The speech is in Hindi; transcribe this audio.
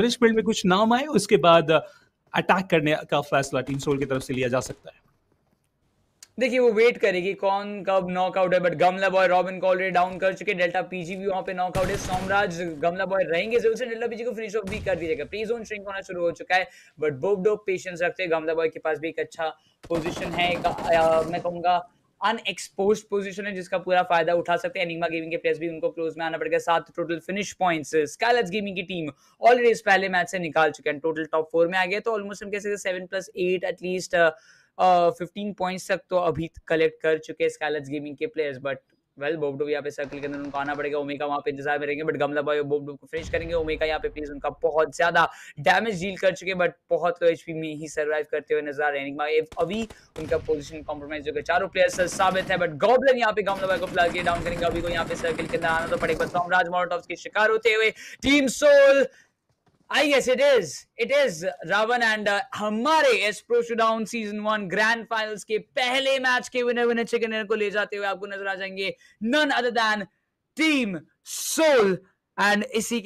फिनिश में कुछ नाम आए उसके बाद अटैक uh, करने का फैसला टीम सोल की तरफ से लिया जा सकता है देखिए वो वेट करेगी कौन कब नॉकआउट है बट गमला बॉय रॉबिन को ऑलरेडी डाउन कर चुके डेल्टा पीजी भी वहां पे नॉकआउट है सोमराज गमला बॉय रहेंगे जरूर से डेल्टा पीजी को फिनिश ऑफ भी कर दीजिएगा प्री जोन श्रिंक होना शुरू हो चुका है बट बोबडो पेशेंस रखते हैं गमला बॉय के पास भी एक अच्छा पोजीशन है एक uh, मैं कहूंगा अनएक्सपोज पोजिशन है जिसका पूरा फायदा उठा सकते हैं एनिमा गेमिंग के प्लेयर्स भी उनको क्लोज में आना पड़ेगा सात total finish points Skylightz gaming की टीम ऑलरेडी इस पहले मैच से निकाल चुके हैं टोटल टॉप फोर में आ गया तो ऑलमोस्ट हम कह सकते seven plus eight at least fifteen points तक तो अभी कलेक्ट कर चुके हैं स्काइलेट्स गेमिंग के प्लेयर्स बट वेल बोबडू यहाँ पे सर्कल के अंदर उनको आना पड़ेगा ओमेगा वहाँ पे इंतजार में रहेंगे बट गमला बॉय बोबडू को फिनिश करेंगे ओमेगा यहाँ पे प्लीज उनका बहुत ज्यादा डैमेज डील कर चुके बट बहुत लो तो एचपी में ही सर्वाइव करते हुए नजर आ रहे हैं अभी उनका पोजिशन कॉम्प्रोमाइज होकर चारों प्लेयर साबित है बट गॉबलन यहाँ पे गमला बॉय को फिलहाल डाउन करेंगे अभी को यहाँ पे सर्कल के अंदर आना तो पड़ेगा सोमराज मोटोव के शिकार होते हुए team soul I guess it is it is Ravan and हमारे S pro season one grand finals के पहले मैच के विनर विनर चिकन को ले जाते हुए आपको नजर आ जाएंगे none other than team soul and इसी